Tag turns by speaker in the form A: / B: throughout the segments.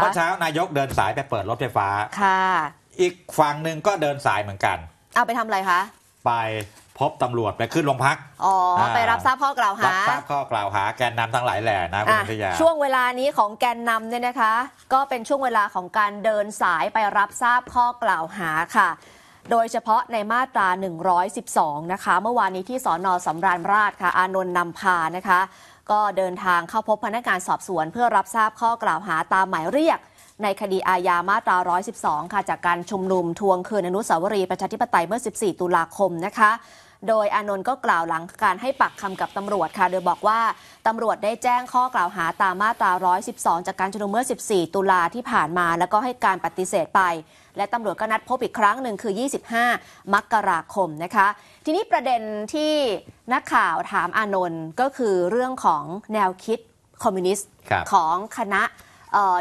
A: เมื่อเช
B: ้านายกเดินสายไปเปิดรถไฟฟ้าค่ะ อีกฝั่งหนึ่งก็เดินสายเหมือนกัน
A: เอาไปทำอะไรคะ
B: ไปพบตำรวจไปขึ้นโรงพัก
A: อ๋อ ไปรับทราบข้อกล่าว
B: หา รับทราบข้อกล่าวหา แกนนำทั้งหลายแหล่นะคุณพิยาช่วง
A: เวลานี้ของแกนนำเนี่ยนะคะ ก็เป็นช่วงเวลาของการเดินสายไปรับทราบข้อกล่าวหาค่ะโดยเฉพาะในมาตรา 112 นะคะ เมื่อวานนี้ที่สอนอสำราญราชค่ะอานนท์นำพานะคะ ก็เดินทางเข้าพบพนักงานสอบสวน เพื่อรับทราบข้อกล่าวหาตามหมายเรียกในคดีอาญามาตรา 112 ค่ะจากการชุมนุมทวงคืนอนุสาวรีย์ประชาธิปไตยเมื่อ 14 ตุลาคมนะคะ โดยอานนท์ก็กล่าวหลังการให้ปักคำกับตำรวจค่ะ โดยบอกว่าตำรวจได้แจ้งข้อกล่าวหาตามมาตรา 112 จากการชุมนุมเมื่อ 14 ตุลาที่ผ่านมา แล้วก็ให้การปฏิเสธไป และตำรวจก็นัดพบอีกครั้งหนึ่งคือ 25 มกราคมนะคะ ทีนี้ประเด็นที่นักข่าวถามอานนท์ก็คือเรื่องของแนวคิดคอมมิวนิสต์ของคณะ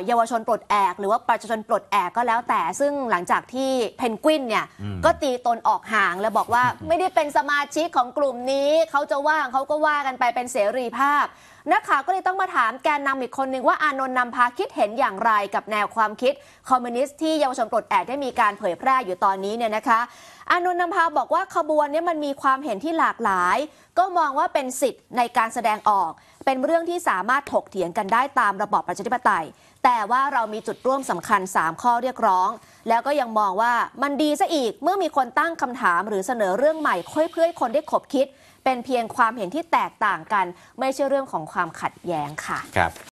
A: เยาวชนปลดแอก หรือว่าประชาชนปลดแอกก็แล้วแต่ซึ่งหลังจากที่เพนกวินเนี่ย ก็ตีตนออกห่างแล้วบอกว่าไม่ได้เป็นสมาชิกของกลุ่มนี้เขาจะว่างเขาก็ว่ากันไปเป็นเสรีภาพนักข่าวก็เลยต้องมาถามแกนนำอีกคนนึงว่าอานนท์นำพาคิดเห็นอย่างไรกับแนวความคิดคอมมิวนิสต์ที่เยาวชนปลดแอกได้มีการเผยแพร่อยู่ตอนนี้เนี่ยนะคะอานนท์นำพาบอกว่าขบวนนี้มันมีความเห็นที่หลากหลาย ก็มองว่าเป็นสิทธิ์ในการแสดงออก เป็นเรื่องที่สามารถถกเถียงกันได้ตามระบอบประชาธิปไตยแต่ว่าเรามีจุดร่วมสำคัญ 3 ข้อเรียกร้อง แล้วก็ยังมองว่ามันดีซะอีกเมื่อมีคนตั้งคำถาม หรือเสนอเรื่องใหม่ค่อยเพื่อคนได้ขบคิด เป็นเพียงความเห็นที่แตกต่างกันไม่ใช่เรื่องของความขัดแย้งค่ะ
B: ครับ